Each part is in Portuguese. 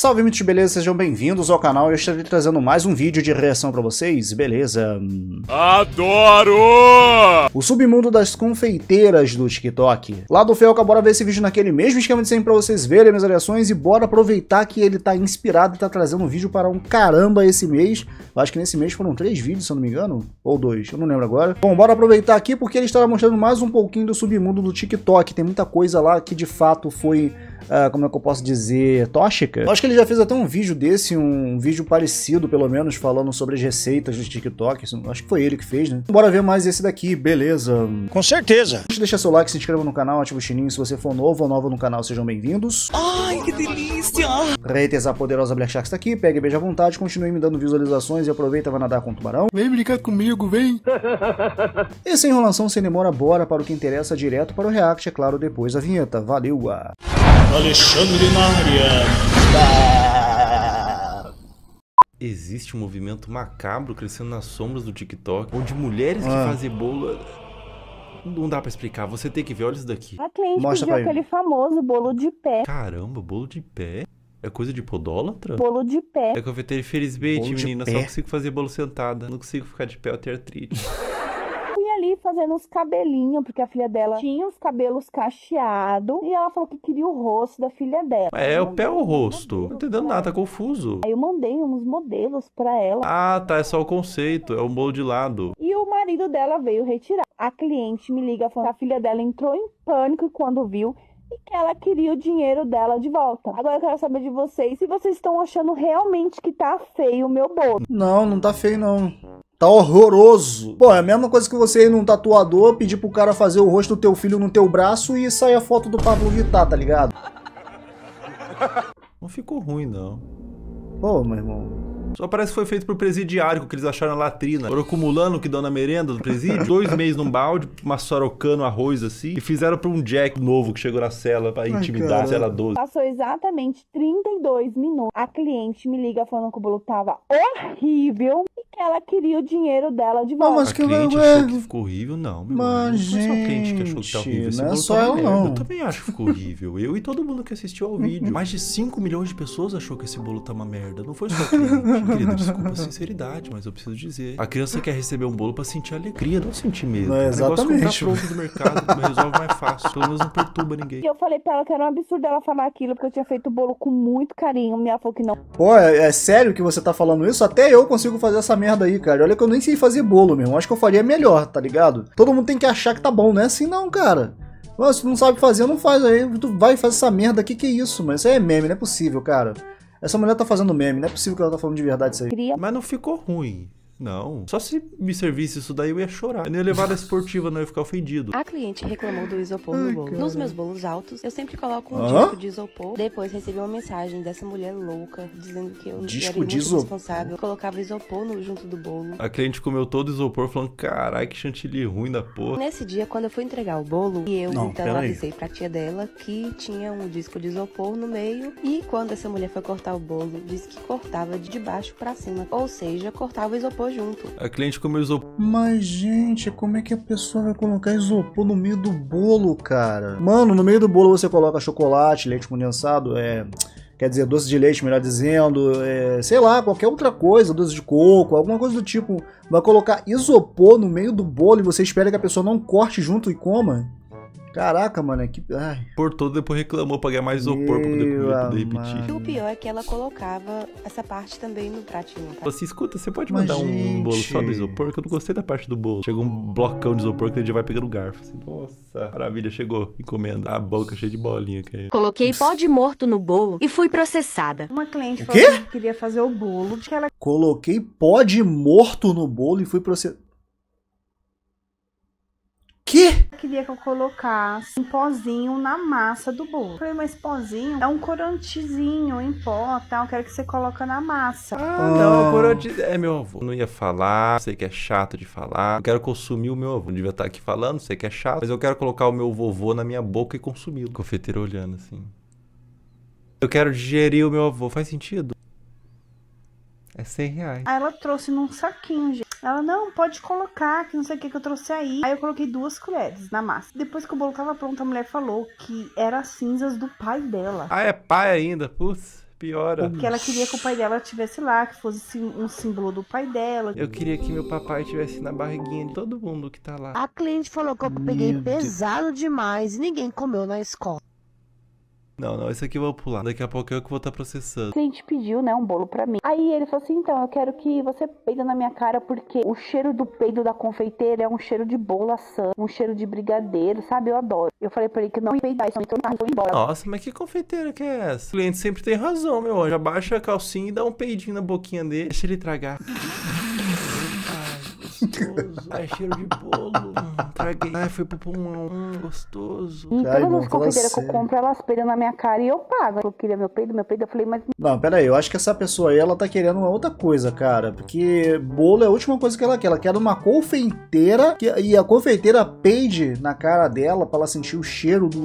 Salve mitos, beleza? Sejam bem-vindos ao canal. Eu estarei trazendo mais um vídeo de reação para vocês, beleza? Adoro! O submundo das confeiteiras do TikTok. Lá do Felca, bora ver esse vídeo naquele mesmo esquema de sempre para vocês verem minhas reações e bora aproveitar que ele tá inspirado e tá trazendo um vídeo para um caramba esse mês. Eu acho que nesse mês foram três vídeos, se eu não me engano, ou dois, eu não lembro agora. Bom, bora aproveitar aqui porque ele estará mostrando mais um pouquinho do submundo do TikTok. Tem muita coisa lá que de fato foi Uh, como é que eu posso dizer, tóxica. Eu acho que ele já fez até um vídeo desse, um vídeo parecido, pelo menos, falando sobre as receitas de TikTok. Acho que foi ele que fez, né? Bora ver mais esse daqui, beleza? Com certeza. Deixa seu like, se inscreva no canal, ativa o sininho se você for novo ou nova no canal, sejam bem-vindos. Ai, que delícia! Reites, a poderosa Black Shark está aqui, pega e beija à vontade, continue me dando visualizações e aproveita vai nadar com o tubarão. Vem brincar comigo, vem! e sem é enrolação, sem demora, bora para o que interessa direto para o React, é claro, depois a vinheta. Valeu! -a. Alexandre Maria. Existe um movimento macabro crescendo nas sombras do TikTok, onde mulheres ah. que fazem bolo não dá para explicar. Você tem que ver, olha isso daqui. A cliente Mostra pediu aquele mim. famoso bolo de pé. Caramba, bolo de pé? É coisa de podólatra? Bolo de pé. É que eu infelizmente, menina, só consigo fazer bolo sentada. Não consigo ficar de pé, eu tenho artrite. fazendo uns cabelinhos, porque a filha dela tinha os cabelos cacheados e ela falou que queria o rosto da filha dela. É, o pé ou é o rosto? Não entendendo nada, tá confuso. Aí eu mandei uns modelos para ela. Ah, tá, é só o conceito, é o bolo de lado. E o marido dela veio retirar. A cliente me liga falando que a filha dela entrou em pânico quando viu e que ela queria o dinheiro dela de volta. Agora eu quero saber de vocês se vocês estão achando realmente que tá feio o meu bolo. Não, não tá feio não. Tá horroroso. Pô, é a mesma coisa que você ir num tatuador, pedir pro cara fazer o rosto do teu filho no teu braço e sair a foto do Pablo Vittar, tá ligado? Não ficou ruim, não. Pô, meu irmão, só parece que foi feito pro presidiário, que eles acharam na latrina. Foram acumulando que dão na merenda do presídio, dois meses num balde, uma sorocano, arroz assim, e fizeram pra um Jack novo que chegou na cela pra intimidar cara. a cela 12. Passou exatamente 32 minutos. A cliente me liga falando que o bolo tava horrível e ela queria o dinheiro dela de ah, volta. Não, mas a que cliente eu... achou que ficou horrível, não, meu mas, irmão. Não é só cliente que achou que tá horrível. Esse não é só é eu, merda. não. Eu também acho que ficou horrível. Eu e todo mundo que assistiu ao uhum. vídeo. Mais de 5 milhões de pessoas achou que esse bolo tá uma merda. Não foi só a cliente. Querida, desculpa a sinceridade, mas eu preciso dizer. A criança quer receber um bolo pra sentir alegria, não sentir medo. Não, é exatamente. O negócio comprar pronto do mercado resolve mais fácil. Pelo menos não perturba ninguém. E eu falei pra ela que era um absurdo ela falar aquilo, porque eu tinha feito o bolo com muito carinho. Minha ela falou que não. Pô, é, é sério que você tá falando isso? Até eu consigo fazer essa merda merda aí, cara. Olha que eu nem sei fazer bolo, mesmo Acho que eu faria melhor, tá ligado? Todo mundo tem que achar que tá bom, né? Assim não, cara. Mano, se tu não sabe fazer, não faz aí. Tu vai fazer essa merda aqui, que é isso, mano? Isso aí é meme, não é possível, cara. Essa mulher tá fazendo meme, não é possível que ela tá falando de verdade isso aí. Mas não ficou ruim. Não. Só se me servisse isso daí, eu ia chorar. Eu não ia levar na esportiva, não ia ficar ofendido. A cliente reclamou do isopor Ai, no bolo. Cara. Nos meus bolos altos, eu sempre coloco um Hã? disco de isopor. Depois recebi uma mensagem dessa mulher louca, dizendo que eu disco era muito responsável. Colocava isopor no, junto do bolo. A cliente comeu todo o isopor, falando, carai, que chantilly ruim da porra. Nesse dia, quando eu fui entregar o bolo, e eu não, então avisei aí. pra tia dela que tinha um disco de isopor no meio. E quando essa mulher foi cortar o bolo, disse que cortava de baixo para cima. Ou seja, cortava o isopor junto. A cliente comeu isopor. Mas, gente, como é que a pessoa vai colocar isopor no meio do bolo, cara? Mano, no meio do bolo você coloca chocolate, leite condensado, é quer dizer, doce de leite, melhor dizendo, é, sei lá, qualquer outra coisa, doce de coco, alguma coisa do tipo. Vai colocar isopor no meio do bolo e você espera que a pessoa não corte junto e coma? Caraca, mano, é que. Ai. Por todo depois reclamou pra ganhar mais isopor pra poder, comer, poder repetir. E o pior é que ela colocava essa parte também no pratinho. Tá? Né? Você assim, escuta, você pode mandar um, um bolo só do isopor? Que eu não gostei da parte do bolo. Chegou um blocão de isopor que ele já vai pegando o garfo. Assim, Nossa, maravilha, chegou. Encomenda. A boca cheia de bolinha. Que... É. Coloquei pó de morto no bolo e fui processada. Uma cliente falou que queria fazer o bolo. Que ela... Coloquei pó de morto no bolo e fui processada quê? Queria que eu colocasse um pozinho na massa do bolo. Eu falei, mas pozinho é um corantezinho em pó, tal. Eu Quero que você coloca na massa. Ah, oh. não, ah. corante é meu avô. Não ia falar, sei que é chato de falar. Eu quero consumir o meu avô. Não devia estar aqui falando, sei que é chato, mas eu quero colocar o meu vovô na minha boca e consumi-lo. Confeiteiro olhando assim. Eu quero digerir o meu avô. Faz sentido? É 100 reais. Aí ela trouxe num saquinho, gente. Ela, não, pode colocar, que não sei o que que eu trouxe aí. Aí eu coloquei duas colheres na massa. Depois que o bolo tava pronto, a mulher falou que era cinzas do pai dela. Ah, é pai ainda? Putz, piora. Porque ela queria que o pai dela estivesse lá, que fosse um símbolo do pai dela. Eu queria que meu papai estivesse na barriguinha de todo mundo que tá lá. A cliente falou que eu peguei pesado demais e ninguém comeu na escola. Não, não, esse aqui eu vou pular. Daqui a pouco eu que vou estar tá processando. O cliente pediu, né, um bolo pra mim. Aí ele falou assim: então, eu quero que você peida na minha cara, porque o cheiro do peido da confeiteira é um cheiro de bolo assando, um cheiro de brigadeiro, sabe? Eu adoro. Eu falei pra ele que não ia peidar, isso então vou embora. Nossa, mas que confeiteira que é essa? O cliente sempre tem razão, meu Já baixa a calcinha e dá um peidinho na boquinha dele, deixa ele tragar gostoso. É cheiro de bolo. Traguei. Ai, foi pro pulmão. Hum, gostoso. Então, Ai, as confeiteiras que eu compro, elas peiram na minha cara e eu pago. Eu queria meu peido, meu peido. Eu falei, mas. Não, pera aí. Eu acho que essa pessoa aí, ela tá querendo uma outra coisa, cara. Porque bolo é a última coisa que ela quer. Ela quer uma confeiteira que, e a confeiteira peide na cara dela pra ela sentir o cheiro do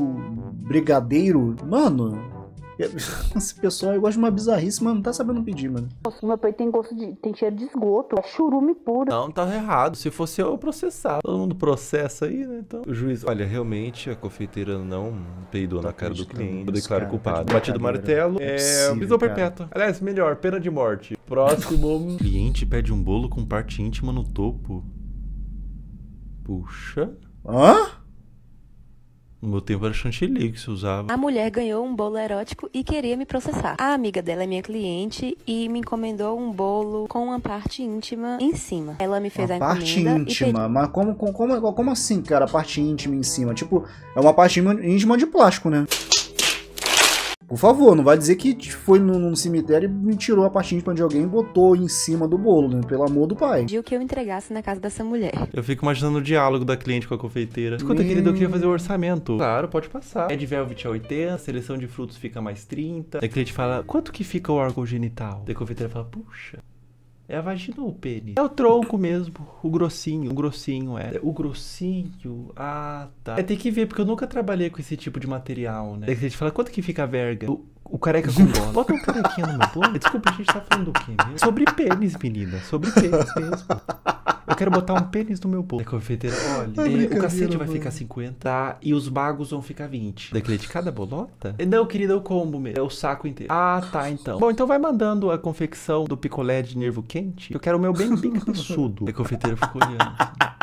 brigadeiro. Mano, Esse pessoal, eu gosto de uma bizarrice, mano. Não tá sabendo pedir, mano. Nossa, meu peito tem gosto de. tem cheiro de esgoto. É churume puro. Não, tá errado. Se fosse eu, eu processava. Todo mundo processa aí, né? Então. O juiz, olha, realmente a confeiteira não peidou tá na cara do né? cliente. Eu declaro cara, tá culpado. Tá Batido martelo. É. Possível, perpétua. Aliás, melhor, pena de morte. Próximo. cliente pede um bolo com parte íntima no topo. Puxa. Hã? No meu tempo era chantilly que se usava. A mulher ganhou um bolo erótico e queria me processar. A amiga dela é minha cliente e me encomendou um bolo com uma parte íntima em cima. Ela me fez uma a encomenda. Parte íntima? Mas como, como, como assim, cara? parte íntima em cima? Tipo, é uma parte íntima de plástico, né? Por favor, não vai dizer que foi num, cemitério e tirou a pastinha de de alguém e botou em cima do bolo, né? Pelo amor do pai. Pediu que eu entregasse na casa dessa mulher. Eu fico imaginando o diálogo da cliente com a confeiteira. Escuta, hum... querido, eu queria fazer o um orçamento. Claro, pode passar. É de velvet a 80, seleção de frutos fica mais 30. Aí a cliente fala, quanto que fica o órgão genital? Daí a confeiteira fala, puxa, é a vagina ou o pênis? É o tronco mesmo. O grossinho. O grossinho é. O grossinho. Ah, tá. É, tem que ver, porque eu nunca trabalhei com esse tipo de material, né? Tem que fala quanto que fica a verga. O, o careca com bola. Bota um carequinha no meu plano. Desculpa, a gente tá falando o quê mesmo? Sobre pênis, menina. Sobre pênis mesmo. quero botar um pênis no meu povo. Da é confeiteira, olha, Ai, é o cacete vai ficar 50 tá? e os bagos vão ficar 20. Daquele de cada bolota? Não, querida, é o combo mesmo. É o saco inteiro. Ah, tá, então. Bom, então vai mandando a confecção do picolé de nervo quente. Que eu quero o meu bem, bem cabeçudo. A é confeiteira ficou olhando.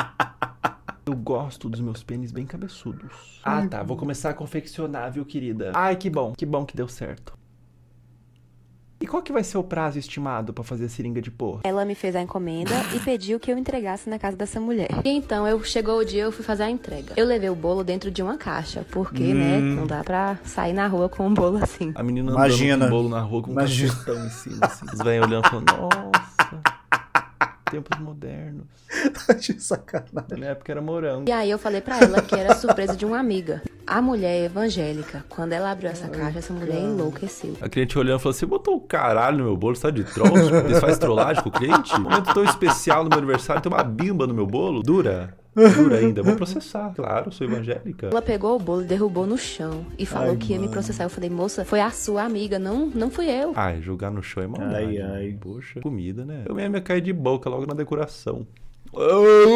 Eu gosto dos meus pênis bem cabeçudos. Ah, tá. Vou começar a confeccionar, viu, querida? Ai, que bom. Que bom que deu certo qual que vai ser o prazo estimado para fazer a seringa de porra? Ela me fez a encomenda e pediu que eu entregasse na casa dessa mulher. E então eu chegou o dia eu fui fazer a entrega. Eu levei o bolo dentro de uma caixa, porque, né, hum. né, não dá pra sair na rua com um bolo assim. A menina Imagina. andando com um bolo na rua com Imagina. um cachetão em cima, assim. Os velhos olhando e falando, nossa tempos modernos. De sacanagem. Na época era morango. E aí eu falei para ela que era surpresa de uma amiga. A mulher é evangélica. Quando ela abriu essa caixa, essa mulher enlouqueceu. A cliente olhando falou: Você assim, botou o caralho no meu bolo, você tá de troll? faz trollagem com o cliente? Um momento tão especial no meu aniversário, tem uma bimba no meu bolo? Dura? Dura ainda, vou processar. Claro, sou evangélica. Ela pegou o bolo derrubou no chão e falou ai, que ia mano. me processar. Eu falei, moça, foi a sua amiga, não, não fui eu. Ai, jogar no chão é maldade. Ai, né? ai. Poxa, comida, né? Eu mesmo ia cair de boca logo na decoração.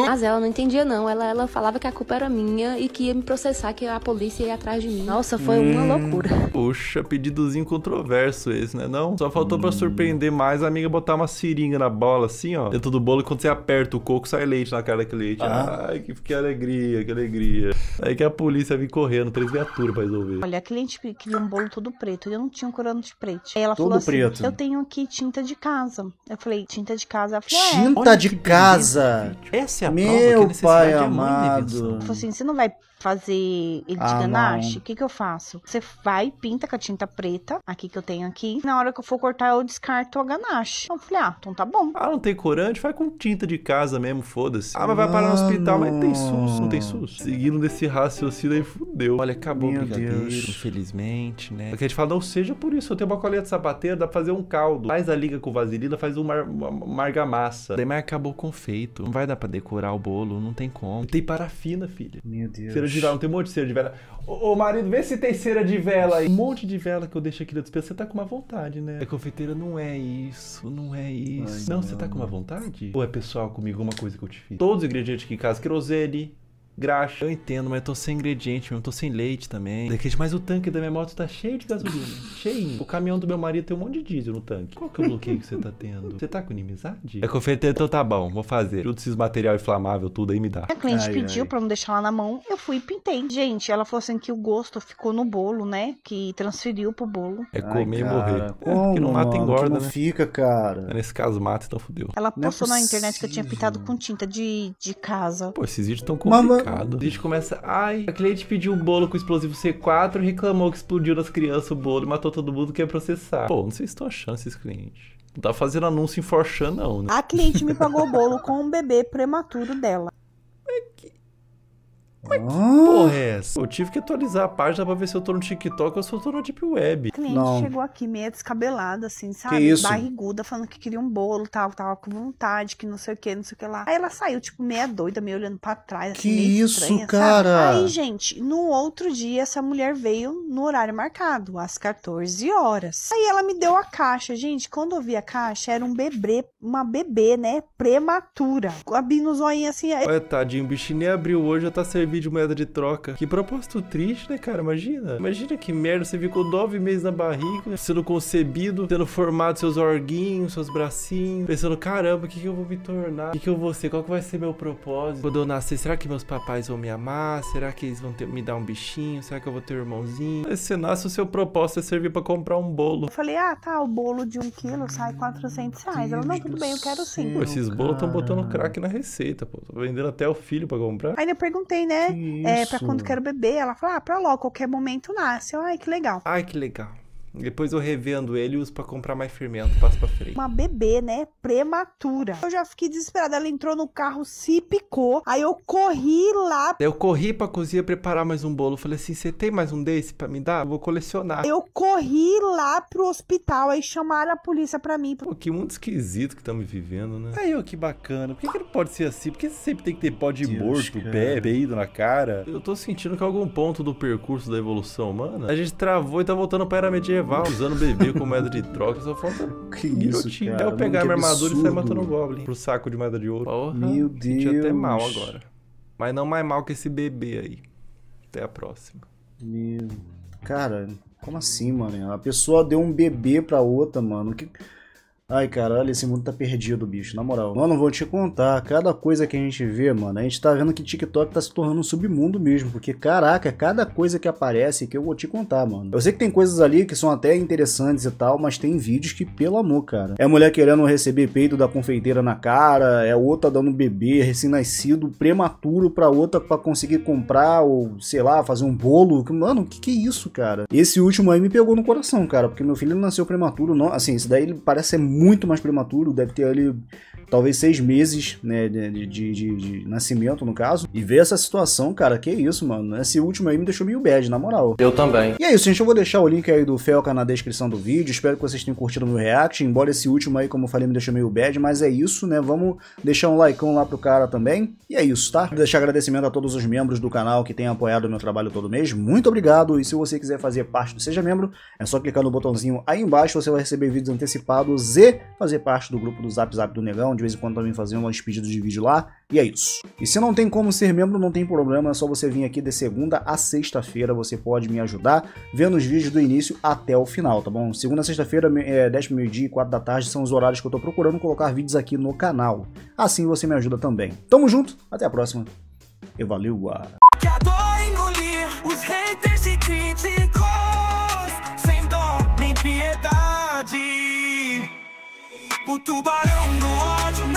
Mas ela não entendia, não. Ela, ela falava que a culpa era minha e que ia me processar, que a polícia ia atrás de mim. Nossa, foi hum, uma loucura. Poxa, pedidozinho controverso esse, né? Não? Só faltou hum. pra surpreender mais a amiga botar uma seringa na bola, assim, ó. Dentro do bolo, e quando você aperta o coco, sai leite na cara daquele leite. Né? Ah. Ai, que, que alegria, que alegria. Aí que a polícia vem correndo, três viaturas pra resolver. Olha, a cliente queria um bolo todo preto. Eu não tinha um de preto. Aí ela todo falou assim: Eu tenho aqui tinta de casa. Eu falei, tinta de casa? Falei, é. tinta é, de casa? Essa é a Meu prova que a necessidade é amado. é tipo Falei assim, você não vai fazer ele ah, de ganache, o que que eu faço? Você vai, pinta com a tinta preta, aqui que eu tenho aqui. Na hora que eu for cortar, eu descarto a ganache. Então eu falei, ah, então tá bom. Ah, não tem corante? Vai com tinta de casa mesmo, foda-se. Ah, mas vai parar no hospital, mas tem SUS, não tem SUS. Seguindo desse raciocínio aí, fudeu. Olha, acabou Meu o brigadeiro, Deus. infelizmente, né? Porque é a gente fala, não seja por isso, eu tenho uma colher de sapateiro, dá pra fazer um caldo. Faz a liga com vaselina, faz uma, uma, uma argamassa. Daí, mas acabou o confeito. Não vai dar pra decorar o bolo, não tem como. Tem parafina, filha. Meu Deus. Feira de vela, não tem um monte de cera de vela. Ô, marido, vê se tem cera de vela aí. Um monte de vela que eu deixo aqui na despesa, você tá com uma vontade, né? A é, confeiteira não é isso, não é isso. Ai, não, não, você tá com uma vontade? Ou é pessoal comigo uma coisa que eu te fiz? Todos os ingredientes aqui em casa, querosene, graxa. Eu entendo, mas eu tô sem ingrediente, eu tô sem leite também. Mas o tanque da minha moto tá cheio de gasolina. cheio. O caminhão do meu marido tem um monte de diesel no tanque. Qual que é o bloqueio que você tá tendo? Você tá com inimizade? É confeiteiro, então tá bom, vou fazer. Tudo esses material inflamável, tudo aí me dá. A cliente ai, pediu ai. pra não deixar lá na mão, eu fui e pintei. Gente, ela falou assim que o gosto ficou no bolo, né? Que transferiu pro bolo. É comer ai, e morrer. Como, é, que não mata engorda, não né? fica, cara. É nesse caso mata, então fudeu. Ela é postou é na internet que eu tinha pintado com tinta de, de casa. Pô, esses vídeos tão complicados. Mama, mercado. A gente começa, ai, a cliente pediu um bolo com explosivo C4, reclamou que explodiu nas crianças o bolo e matou todo mundo, que ia processar. Pô, não sei se estão achando esses clientes. Não tá fazendo anúncio em Forchan, não, né? A cliente me pagou o bolo com um bebê prematuro dela. Mas que ah. porra é essa? Eu tive que atualizar a página pra ver se eu tô no TikTok ou se eu tô na Deep Web. O cliente Não. chegou aqui meio descabelada, assim, sabe? Que isso? Barriguda, falando que queria um bolo, tal, tava com vontade, que não sei o que, não sei o que lá. Aí ela saiu, tipo, meia doida, meio olhando pra trás, assim, Que isso, estranha, cara? Sabe? Aí, gente, no outro dia, essa mulher veio no horário marcado, às 14 horas. Aí ela me deu a caixa, gente, quando eu vi a caixa, era um bebê, uma bebê, né, prematura. Abri no olhinhos assim. Aí... Olha, tadinho, o bichinho nem abriu hoje, já tá servindo vídeo moeda de troca. Que propósito triste, né, cara? Imagina. Imagina que merda, você ficou nove meses na barriga, sendo concebido, tendo formado seus orguinhos, seus bracinhos, pensando, caramba, o que, que eu vou me tornar? O que, que eu vou ser? Qual que vai ser meu propósito? Quando eu nascer, será que meus papais vão me amar? Será que eles vão ter, me dar um bichinho? Será que eu vou ter um irmãozinho? Aí você nasce, o seu propósito é servir para comprar um bolo. Eu falei, ah, tá, o bolo de um quilo sai 400 reais. Ela, não, tudo bem, eu quero sim. Pô, esses bolos estão botando crack na receita, pô. Tô vendendo até o filho para comprar. Ainda perguntei, né? É, para quando quero beber. Ela fala, ah, pra logo, qualquer momento nasce. ai, que legal. Ai, que legal. Depois eu revendo ele e uso pra comprar mais fermento, passo pra frente. Uma bebê, né? Prematura. Eu já fiquei desesperada. Ela entrou no carro, se picou. Aí eu corri lá. Eu corri pra cozinha preparar mais um bolo. Falei assim: você tem mais um desse pra me dar? Eu vou colecionar. Eu corri lá pro hospital. Aí chamaram a polícia pra mim. Pô, que mundo esquisito que me vivendo, né? Aí, eu, que bacana. Por que, que não pode ser assim? Por que sempre tem que ter pó de morto, cara. pé, peido na cara? Eu tô sentindo que algum ponto do percurso da evolução humana, a gente travou e tá voltando pra era medieval medieval, usando bebê como moeda de troca. Só falta. Que isso, cara, Até eu pegar minha armadura e sair matando o goblin pro saco de moeda de ouro. Porra, Meu Deus. até mal agora. Mas não mais mal que esse bebê aí. Até a próxima. Meu. Cara, como assim, mano? A pessoa deu um bebê pra outra, mano. Que. Ai, cara, olha, esse mundo tá perdido, bicho, na moral. Mano, vou te contar, cada coisa que a gente vê, mano, a gente tá vendo que TikTok tá se tornando um submundo mesmo, porque, caraca, cada coisa que aparece que eu vou te contar, mano. Eu sei que tem coisas ali que são até interessantes e tal, mas tem vídeos que, pelo amor, cara. É mulher querendo receber peito da confeiteira na cara, é outra dando bebê recém-nascido, prematuro pra outra pra conseguir comprar ou, sei lá, fazer um bolo. Mano, que que é isso, cara? Esse último aí me pegou no coração, cara, porque meu filho nasceu prematuro, não... assim, isso daí ele parece ser muito mais prematuro, deve ter ali talvez seis meses né, de, de, de, de, nascimento, no caso. E ver essa situação, cara, que isso, mano. Esse último aí me deixou meio bad, na moral. Eu também. E é isso, gente. Eu vou deixar o link aí do Felca na descrição do vídeo. Espero que vocês tenham curtido o meu react. Embora esse último aí, como eu falei, me deixou meio bad, mas é isso, né? Vamos deixar um likeão lá pro cara também. E é isso, tá? Vou deixar agradecimento a todos os membros do canal que têm apoiado o meu trabalho todo mês. Muito obrigado. E se você quiser fazer parte do Seja Membro, é só clicar no botãozinho aí embaixo. Você vai receber vídeos antecipados e fazer parte do grupo do Zap Zap do Negão de vez em quando também fazendo uns pedidos de vídeo lá, e é isso. E se não tem como ser membro, não tem problema, é só você vir aqui de segunda a sexta-feira, você pode me ajudar vendo os vídeos do início até o final, tá bom? Segunda a sexta-feira, é, 10 meio-dia e 4 da tarde são os horários que eu tô procurando colocar vídeos aqui no canal. Assim você me ajuda também. Tamo junto, até a próxima e valeu! O tubarão do ódio